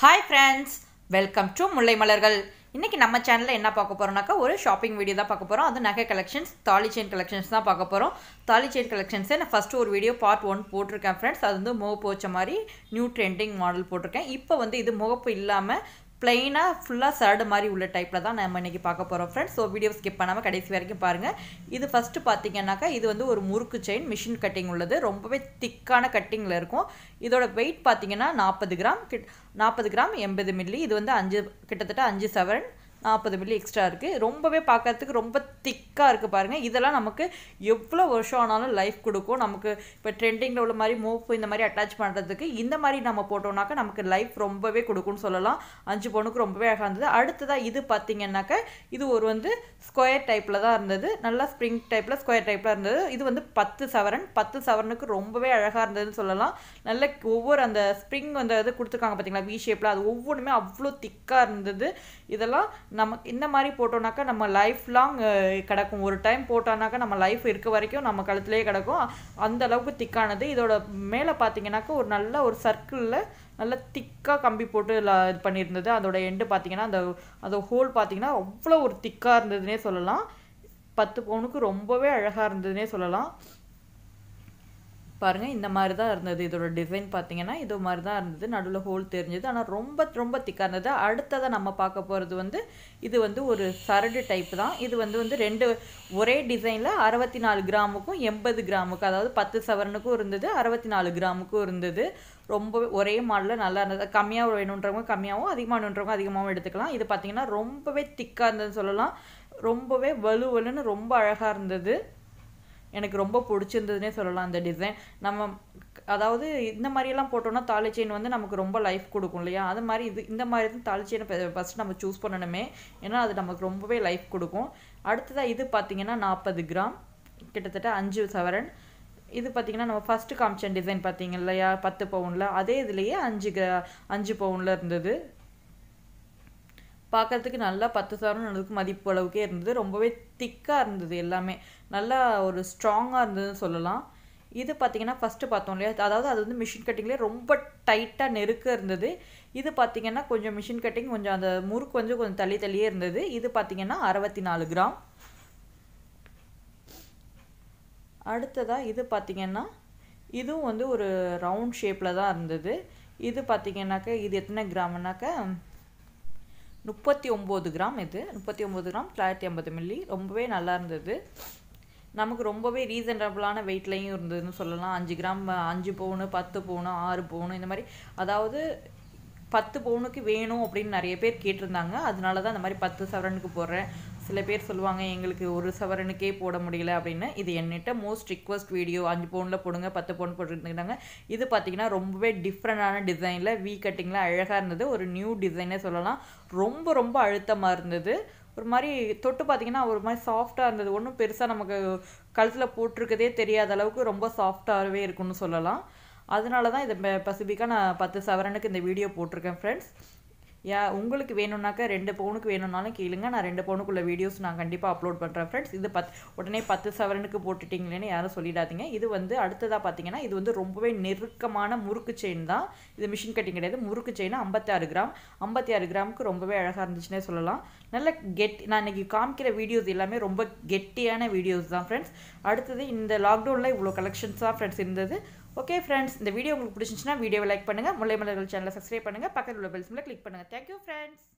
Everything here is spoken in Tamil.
Hi friends welcome to Mullai Malargal இன்றைக்கி நம்ம சேனலில் என்ன பார்க்க போகிறோம்னாக்கா ஒரு ஷாப்பிங் வீடியோ தான் பார்க்க போகிறோம் அது நகை கலெக்ஷன்ஸ் தாலி செயின் கலெக்ஷன்ஸ் தான் பார்க்க போகிறோம் தாலி செயின் கலெக்ஷன்ஸை நான் ஃபஸ்ட்டு ஒரு வீடியோ பார்ட் ஒன் போட்டிருக்கேன் ஃப்ரெண்ட்ஸ் அது வந்து முகப்பு வச்ச மாதிரி நியூ ட்ரெண்டிங் மாடல் போட்டிருக்கேன் இப்போ வந்து இது முகப்பு இல்லாமல் ப்ளைனாக ஃபுல்லாக சரடு மாதிரி உள்ள டைப்பில் தான் நம்ம இன்றைக்கி பார்க்க போகிறோம் ஃப்ரெண்ட்ஸ் ஸோ வீடியோ ஸ்கிப் பண்ணாமல் கடைசி வரைக்கும் பாருங்கள் இது ஃபஸ்ட்டு பார்த்தீங்கன்னாக்கா இது வந்து ஒரு முறுக்கு செயின் மிஷின் கட்டிங் உள்ளது ரொம்பவே திக்கான கட்டிங்கில் இருக்கும் இதோட வெயிட் பார்த்தீங்கன்னா நாற்பது கிராம் கிட் நாற்பது கிராம் எண்பது மில்லி இது வந்து அஞ்சு கிட்டத்தட்ட அஞ்சு செவன் நாற்பது மில்லி எக்ஸ்ட்ரா இருக்குது ரொம்பவே பார்க்கறதுக்கு ரொம்ப திக்காக இருக்குது பாருங்கள் இதெல்லாம் நமக்கு எவ்வளோ வருஷம் ஆனாலும் லைஃப் கொடுக்கும் நமக்கு இப்போ ட்ரெண்டிங்கில் உள்ள மாதிரி மூப்பு இந்த மாதிரி அட்டாச் பண்ணுறதுக்கு இந்த மாதிரி நம்ம போட்டோம்னாக்கா நமக்கு லைஃப் ரொம்பவே கொடுக்கும்னு சொல்லலாம் அஞ்சு பொண்ணுக்கு ரொம்பவே அழகாக இருந்தது அடுத்ததாக இது பார்த்திங்கன்னாக்கா இது ஒரு வந்து ஸ்கொயர் டைப்பில் தான் இருந்தது நல்லா ஸ்ப்ரிங் டைப்பில் ஸ்கொயர் டைப்பில் இருந்தது இது வந்து பத்து சவரன் பத்து சவரனுக்கு ரொம்பவே அழகாக இருந்ததுன்னு சொல்லலாம் நல்ல ஒவ்வொரு அந்த ஸ்ப்ரிங் வந்து இது கொடுத்துருக்காங்க பார்த்தீங்களா வி ஷேப்பில் அது ஒவ்வொன்றுமே அவ்வளோ திக்காக இருந்தது இதெல்லாம் நமக்கு இந்த மாதிரி போட்டோம்னாக்கா நம்ம லைஃப் லாங் கிடக்கும் ஒரு டைம் போட்டோம்னாக்கா நம்ம லைஃப் இருக்க வரைக்கும் நம்ம கழுத்துலேயே கிடக்கும் அந்த அளவுக்கு திக்கானது இதோட மேலே பார்த்தீங்கன்னாக்கா ஒரு நல்ல ஒரு சர்க்கிளில் நல்லா திக்காக கம்பி போட்டு இது பண்ணியிருந்தது அதோட எண்டு பார்த்தீங்கன்னா அந்த அந்த ஹோல் பார்த்தீங்கன்னா அவ்வளோ ஒரு திக்காக இருந்ததுன்னே சொல்லலாம் பத்து பவுனுக்கு ரொம்பவே அழகாக இருந்ததுன்னே சொல்லலாம் பாருங்கள் இந்த மாதிரி தான் இருந்தது இதோட டிசைன் பார்த்தீங்கன்னா இது மாதிரி தான் இருந்தது நடுவில் ஹோல் தெரிஞ்சது ஆனால் ரொம்ப ரொம்ப திக்காக இருந்தது அடுத்ததை நம்ம பார்க்க போகிறது வந்து இது வந்து ஒரு சரடு டைப் தான் இது வந்து வந்து ரெண்டு ஒரே டிசைனில் அறுபத்தி நாலு கிராமுக்கும் எண்பது கிராமுக்கும் அதாவது பத்து சவரனுக்கும் இருந்தது அறுபத்தி நாலு கிராமுக்கும் இருந்தது ரொம்ப ஒரே மாடலில் நல்லா இருந்தது கம்மியாக வேணுன்றவங்க கம்மியாகவும் அதிகமாக வேணுன்றவங்க அதிகமாகவும் எடுத்துக்கலாம் இது பார்த்திங்கன்னா ரொம்பவே திக்காக இருந்ததுன்னு சொல்லலாம் ரொம்பவே வலுவலுன்னு ரொம்ப அழகாக இருந்தது எனக்கு ரொம்ப பிடிச்சிருந்ததுன்னே சொல்லலாம் அந்த டிசைன் நம்ம அதாவது இந்த மாதிரியெல்லாம் போட்டோம்னா தாலி செயின் வந்து நமக்கு ரொம்ப லைஃப் கொடுக்கும் இல்லையா அது மாதிரி இது இந்த மாதிரி தான் தாலி செயினை ஃபஸ்ட் நம்ம சூஸ் பண்ணணுமே ஏன்னா அது நமக்கு ரொம்பவே லைஃப் கொடுக்கும் அடுத்ததாக இது பார்த்திங்கன்னா நாற்பது கிராம் கிட்டத்தட்ட அஞ்சு சவரன் இது பார்த்திங்கன்னா நம்ம ஃபஸ்ட்டு காமிச்சன் டிசைன் பார்த்திங்க இல்லையா பத்து பவுனில் அதே இதுலேயே அஞ்சு அஞ்சு பவுனில் இருந்தது பார்க்குறதுக்கு நல்லா பத்து சவரன் அளவுக்கு மதிப்பு அளவுக்கே இருந்தது ரொம்பவே திக்காக இருந்தது எல்லாமே நல்லா ஒரு ஸ்ட்ராங்காக இருந்ததுன்னு சொல்லலாம் இது பார்த்திங்கன்னா ஃபஸ்ட்டு பார்த்தோம் இல்லையா அதாவது அது வந்து மிஷின் கட்டிங்லேயே ரொம்ப டைட்டாக நெருக்க இருந்தது இது பார்த்திங்கன்னா கொஞ்சம் மிஷின் கட்டிங் கொஞ்சம் அந்த முறுக்கு கொஞ்சம் கொஞ்சம் தள்ளி தள்ளியே இருந்தது இது பார்த்திங்கன்னா அறுபத்தி நாலு கிராம் அடுத்ததாக இது பார்த்திங்கன்னா இதுவும் வந்து ஒரு ரவுண்ட் ஷேப்பில் தான் இருந்தது இது பார்த்திங்கன்னாக்க இது எத்தனை கிராம்னாக்கா முப்பத்தி ஒம்பது கிராம் இது முப்பத்தி ஒம்பது கிராம் தொள்ளாயிரத்தி ஐம்பது மில்லி ரொம்பவே நல்லா இருந்தது நமக்கு ரொம்பவே ரீசனபிளான வெயிட்லேயும் இருந்ததுன்னு சொல்லலாம் அஞ்சு கிராம் அஞ்சு பவுனு பத்து பவுனு ஆறு பவுனு இந்த மாதிரி அதாவது பத்து பவுனுக்கு வேணும் அப்படின்னு நிறைய பேர் கேட்டிருந்தாங்க அதனால தான் இந்த மாதிரி பத்து சவரனுக்கு போடுறேன் சில பேர் சொல்லுவாங்க எங்களுக்கு ஒரு சவரனுக்கே போட முடியல அப்படின்னு இது என்னிட்ட மோஸ்ட் ரிக்வஸ்ட் வீடியோ அஞ்சு பவுனில் போடுங்க பத்து பவுன் போட்டுருந்தாங்க இது பார்த்தீங்கன்னா ரொம்பவே டிஃப்ரெண்டான டிசைனில் வீ கட்டிங்கில் அழகாக இருந்தது ஒரு நியூ டிசைனே சொல்லலாம் ரொம்ப ரொம்ப அழுத்தமாக இருந்தது ஒரு மாதிரி தொட்டு பார்த்திங்கன்னா ஒரு மாதிரி சாஃப்டாக இருந்தது ஒன்றும் பெருசாக நமக்கு கழுத்தில் போட்டிருக்கதே தெரியாத அளவுக்கு ரொம்ப சாஃப்டாகவே இருக்குன்னு சொல்லலாம் அதனால தான் இதை பசிபிக்காக நான் பத்து சவரனுக்கு இந்த வீடியோ போட்டிருக்கேன் ஃப்ரெண்ட்ஸ் யா உங்களுக்கு வேணும்னாக்கா ரெண்டு பவுனுக்கு வேணும்னாலும் கேளுங்க நான் ரெண்டு பவுனுக்குள்ள வீடியோஸ் நான் கண்டிப்பாக அப்லோட் பண்ணுறேன் ஃப்ரெண்ட்ஸ் இது பத் உடனே பத்து சவரனுக்கு போட்டுட்டிங்களேன்னு யாரும் சொல்லிடாதீங்க இது வந்து அடுத்ததாக பார்த்தீங்கன்னா இது வந்து ரொம்பவே நெருக்கமான முறுக்கு செயின் தான் இது மிஷின் கட்டிங் கிடையாது முறுக்கு செயின் ஐம்பத்தாறு கிராம் ஐம்பத்தி ஆறு கிராமுக்கு ரொம்பவே அழகாக இருந்துச்சுன்னே சொல்லலாம் நல்ல கெட் நான் இன்றைக்கி காமிக்கிற வீடியோஸ் எல்லாமே ரொம்ப கெட்டியான வீடியோஸ் தான் ஃப்ரெண்ட்ஸ் அடுத்தது இந்த லாக்டவுனில் இவ்வளோ கலெக்ஷன்ஸாக ஃப்ரெண்ட்ஸ் இருந்தது ஓகே ஃப்ரெண்ட்ஸ் இந்த வீடியோ உங்களுக்கு பிடிச்சிச்சின்னா வீடியோவை லைக் பண்ணுங்கள் முல்லை மலர்கள் சேனலை சப்ஸ்கிரைப் பண்ணுங்கள் பக்கத்தில் உள்ள பெல்ஸில் கிளிக் பண்ணுங்கள் Thank you friends.